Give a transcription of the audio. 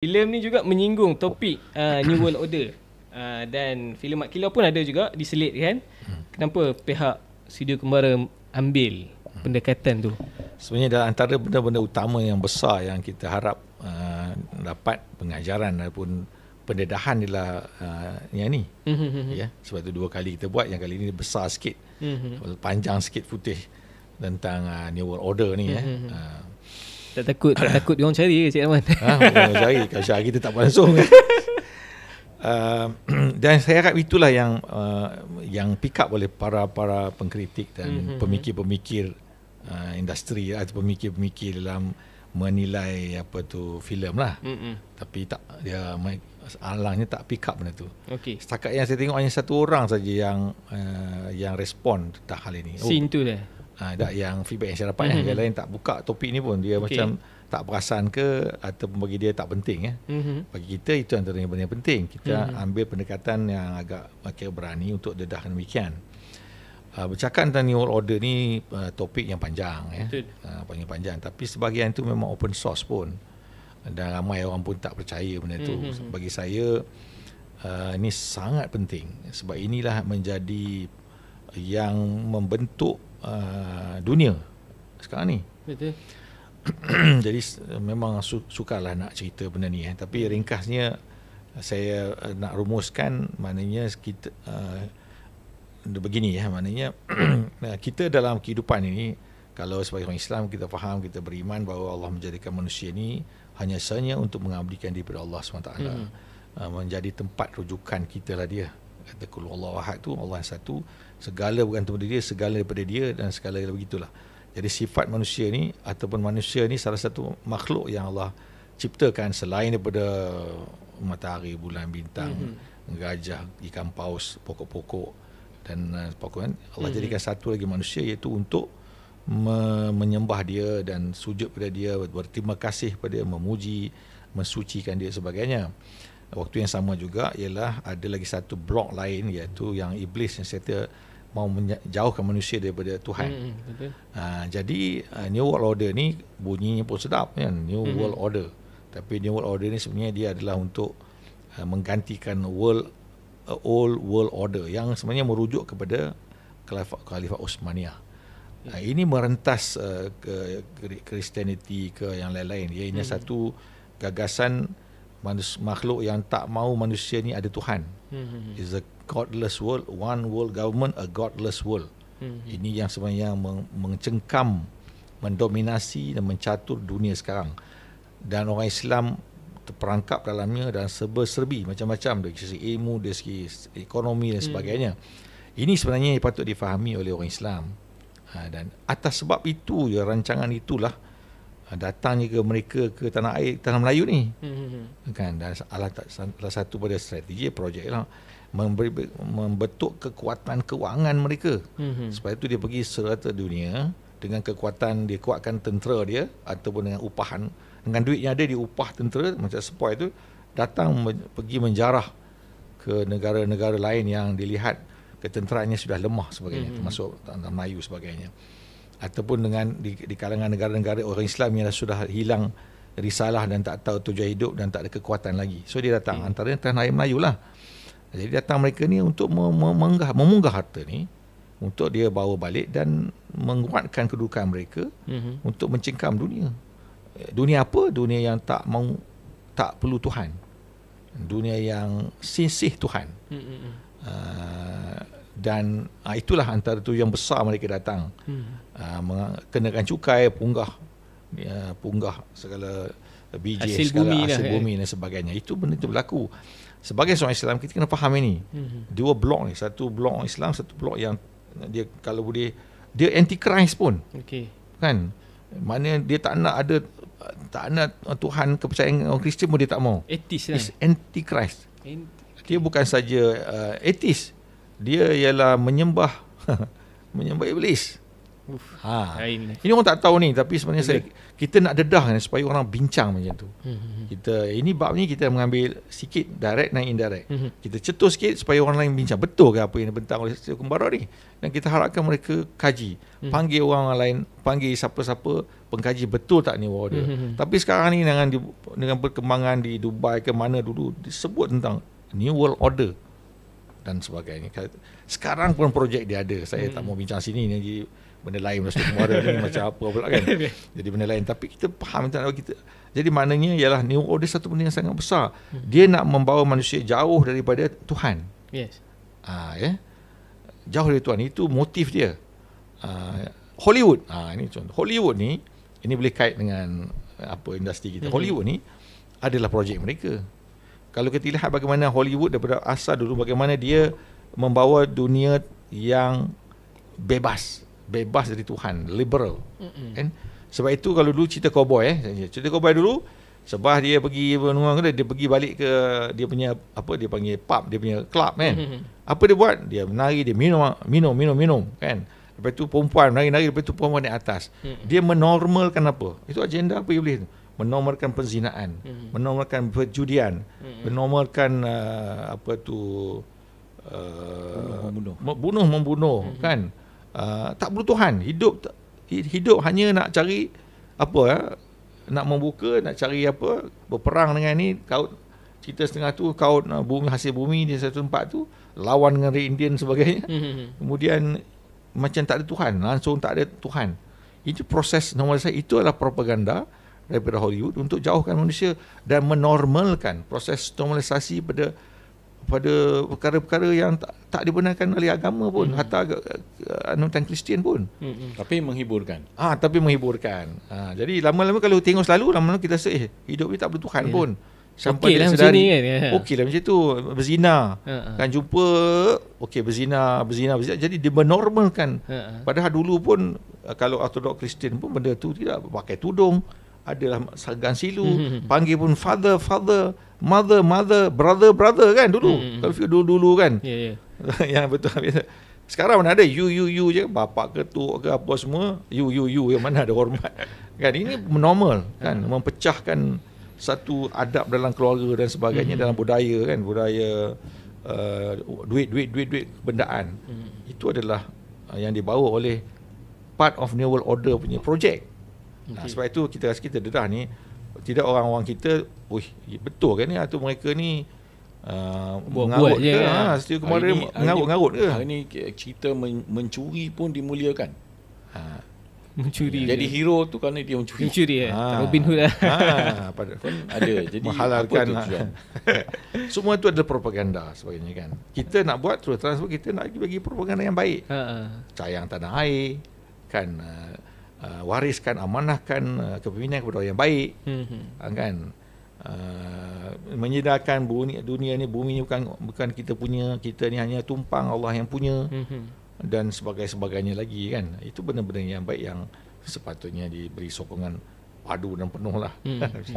filem ni juga menyinggung topik uh, New World Order. Uh, dan filem Mat Kilau pun ada juga diselit kan. Hmm. Kenapa pihak studio kembara ambil hmm. pendekatan tu? Sebenarnya dalam antara benda-benda utama yang besar yang kita harap uh, dapat pengajaran ataupun pendedahan ialah uh, yang ni. mm Ya, sebab tu dua kali kita buat yang kali ini besar sikit. Mm-hmm. Panjang sikit footage tentang uh, New World Order ni mm eh. Uh, tak takut Tak takut diorang cari ke Cik Rahman ah, Cari Kasyar kita tak langsung uh, ah, Dan saya harap itulah yang uh, Yang pick up oleh para-para pengkritik Dan mm-hmm. pemikir-pemikir uh, Industri lah, Atau pemikir-pemikir dalam Menilai apa tu filem lah mm-hmm. Tapi tak Dia Alangnya tak pick up benda tu okay. Setakat yang saya tengok Hanya satu orang saja yang uh, Yang respon Tentang hal ini Scene oh. tu dah Ah, tak hmm. yang feedback yang saya dapat mm-hmm. yang hmm. lain tak buka topik ni pun dia okay. macam tak perasan ke atau bagi dia tak penting ya. Mm-hmm. Bagi kita itu antara yang benar penting. Kita mm-hmm. ambil pendekatan yang agak makin berani untuk dedahkan demikian. Uh, bercakap tentang new world order ni uh, topik yang panjang ya. Ah, panjang uh, panjang tapi sebahagian tu memang open source pun. Dan ramai orang pun tak percaya benda tu. Mm-hmm. Bagi saya uh, ini sangat penting sebab inilah menjadi yang membentuk Uh, dunia sekarang ni. Betul. Jadi memang su- sukarlah nak cerita benda ni eh. Tapi ringkasnya saya uh, nak rumuskan maknanya kita uh, begini ya eh. maknanya kita dalam kehidupan ini kalau sebagai orang Islam kita faham kita beriman bahawa Allah menjadikan manusia ini hanya sahaja untuk mengabdikan diri kepada Allah SWT hmm. Uh, menjadi tempat rujukan kita lah dia kata kul Allah wahad tu Allah yang satu segala bukan daripada dia segala daripada dia dan segala begitulah jadi sifat manusia ni ataupun manusia ni salah satu makhluk yang Allah ciptakan selain daripada matahari bulan bintang mm-hmm. gajah ikan paus pokok-pokok dan uh, eh, pokok kan Allah mm-hmm. jadikan satu lagi manusia iaitu untuk me- menyembah dia dan sujud pada dia berterima kasih pada dia memuji mensucikan dia sebagainya waktu yang sama juga ialah ada lagi satu blok lain iaitu yang iblis yang serta mau menjauhkan manusia daripada Tuhan. Hmm, uh, jadi uh, new world order ni bunyinya pun sedap kan new hmm. world order. Tapi new world order ni sebenarnya dia adalah untuk uh, menggantikan world uh, old world order yang sebenarnya merujuk kepada khalifah khalifah Uthmaniyah. Ya. Hmm. Ha, uh, ini merentas uh, ke Christianity ke yang lain-lain. Ia ini hmm. satu gagasan manus- makhluk yang tak mahu manusia ni ada Tuhan. Mm-hmm. Is a godless world, one world government, a godless world. hmm Ini yang sebenarnya meng- mengcengkam, mendominasi dan mencatur dunia sekarang. Dan orang Islam terperangkap dalamnya dan serba-serbi macam-macam dari segi ilmu, dari segi ekonomi dan hmm. sebagainya. hmm Ini sebenarnya yang patut difahami oleh orang Islam. Ha, dan atas sebab itu ya rancangan itulah Ah, datangnya ke mereka ke tanah air tanah Melayu ni hmm. hmm, hmm. kan dan salah satu pada strategi projek lah memberi, membentuk kekuatan kewangan mereka hmm, hmm. sebab itu dia pergi serata dunia dengan kekuatan dia kuatkan tentera dia ataupun dengan upahan dengan duit yang ada dia upah tentera macam sepoi itu datang men- pergi menjarah ke negara-negara lain yang dilihat ketenteraannya sudah lemah sebagainya hmm. termasuk tanah Melayu sebagainya ataupun dengan di, di kalangan negara-negara orang Islam yang sudah hilang risalah dan tak tahu tujuan hidup dan tak ada kekuatan lagi. So dia datang hmm. antaranya tanah air Melayu lah. Jadi datang mereka ni untuk memenggah, memunggah harta ni untuk dia bawa balik dan menguatkan kedudukan mereka hmm. untuk mencengkam dunia. Dunia apa? Dunia yang tak mau tak perlu Tuhan. Dunia yang sisih Tuhan. Hmm. Uh, dan uh, itulah antara tu yang besar mereka datang hmm. uh, kenakan cukai punggah uh, punggah segala biji hasil segala bumi hasil lah, bumi eh. dan sebagainya itu benda itu berlaku sebagai seorang Islam kita kena faham ini hmm. dua blok ni satu blok Islam satu blok yang dia kalau boleh dia anti Christ pun okay. kan mana dia tak nak ada tak nak uh, Tuhan kepercayaan orang Kristian pun dia tak mau etis lah. anti Christ dia bukan saja uh, etis dia ialah menyembah menyembah iblis. ha. Ini orang tak tahu ni tapi sebenarnya saya, kita nak dedah ni supaya orang bincang macam tu. Hmm, hmm, hmm. kita ini bab ni kita mengambil sikit direct dan indirect. kita cetus sikit supaya orang lain bincang betul ke apa yang dibentang oleh Syekh Kumbara ni. Dan kita harapkan mereka kaji, panggil orang lain, panggil siapa-siapa pengkaji betul tak ni war dia. tapi sekarang ni dengan dengan perkembangan di Dubai ke mana dulu disebut tentang New World Order dan sebagainya. Sekarang pun projek dia ada. Saya hmm. tak mau bincang sini Jadi benda lain macam kemarin ni macam apa pula kan. Jadi benda lain tapi kita faham tentang kita. Jadi maknanya ialah new order oh, satu benda yang sangat besar. Hmm. Dia nak membawa manusia jauh daripada Tuhan. Yes. ha, ya. Jauh dari Tuhan itu motif dia. Ha, Hollywood. Ah ha, ini contoh. Hollywood ni ini boleh kait dengan apa industri kita. Hmm. Hollywood ni adalah projek mereka kalau kita lihat bagaimana Hollywood daripada asal dulu bagaimana dia membawa dunia yang bebas bebas dari Tuhan liberal mm-hmm. sebab itu kalau dulu cerita cowboy eh cerita cowboy dulu sebab dia pergi menua dia, dia pergi balik ke dia punya apa dia panggil pub dia punya club kan mm-hmm. apa dia buat dia menari dia minum minum minum minum kan lepas tu perempuan menari-nari lepas tu perempuan naik atas mm-hmm. dia menormalkan apa itu agenda apa iblis tu menormalkan penzinaan, hmm. menormalkan perjudian, hmm. menormalkan uh, apa tu uh, bunuh membunuh hmm. kan uh, tak perlu Tuhan hidup hidup hanya nak cari apa ya? nak membuka nak cari apa berperang dengan ni kau cerita setengah tu kau uh, bumi hasil bumi di satu tempat tu lawan dengan Red Indian sebagainya hmm. kemudian macam tak ada Tuhan langsung tak ada Tuhan itu proses normal saya itu adalah propaganda hmm daripada Hollywood untuk jauhkan manusia dan menormalkan proses normalisasi pada pada perkara-perkara yang tak, tak dibenarkan oleh agama pun hmm. hatta uh, anutan Kristian pun hmm, hmm. tapi menghiburkan ah tapi menghiburkan ah, jadi lama-lama kalau tengok selalu lama-lama kita rasa eh hidup ni tak bertuhan yeah. pun sampai okay dia lah sedari macam ni kan ya. okay lah macam tu berzina uh-huh. kan jumpa okey berzina berzina berzina jadi dia menormalkan uh-huh. padahal dulu pun kalau ortodok Kristian pun benda tu tidak pakai tudung adalah segan silu mm-hmm. panggil pun father father mother mother brother brother kan dulu mm-hmm. kalau dulu dulu kan yeah, yeah. yang ya, betul biasa sekarang mana ada you you you je bapak ketua ke apa semua you you you yang mana ada hormat kan ini normal kan mm-hmm. mempecahkan satu adab dalam keluarga dan sebagainya mm-hmm. dalam budaya kan budaya uh, duit duit duit duit bendaan mm-hmm. itu adalah uh, yang dibawa oleh part of new world order punya projek Okay. Nah, sebab itu kita rasa kita dedah ni tidak orang-orang kita, wih, betul kan ni atau mereka ni uh, mengarut ke? Ya. Ha, setiap kemarin mengarut-ngarut ke? Hari ni cerita mencuri pun dimuliakan. Ha. Mencuri. Ya. Jadi hero tu kerana dia mencuri. Mencuri ya. Ha. Robin Hood lah. Ha. Pada pun ada. Jadi Menghalalkan. Apa tu ha. Semua tu adalah propaganda sebagainya kan. Kita nak buat terus terang kita nak bagi propaganda yang baik. Ha. ha. tanah air. Kan. Uh, uh, wariskan amanahkan uh, kepimpinan kepada orang yang baik mm-hmm. kan uh, menyedarkan bumi, dunia ni bumi ni bukan bukan kita punya kita ni hanya tumpang Allah yang punya mm-hmm. dan sebagai sebagainya lagi kan itu benar-benar yang baik yang sepatutnya diberi sokongan padu dan penuh lah mm-hmm.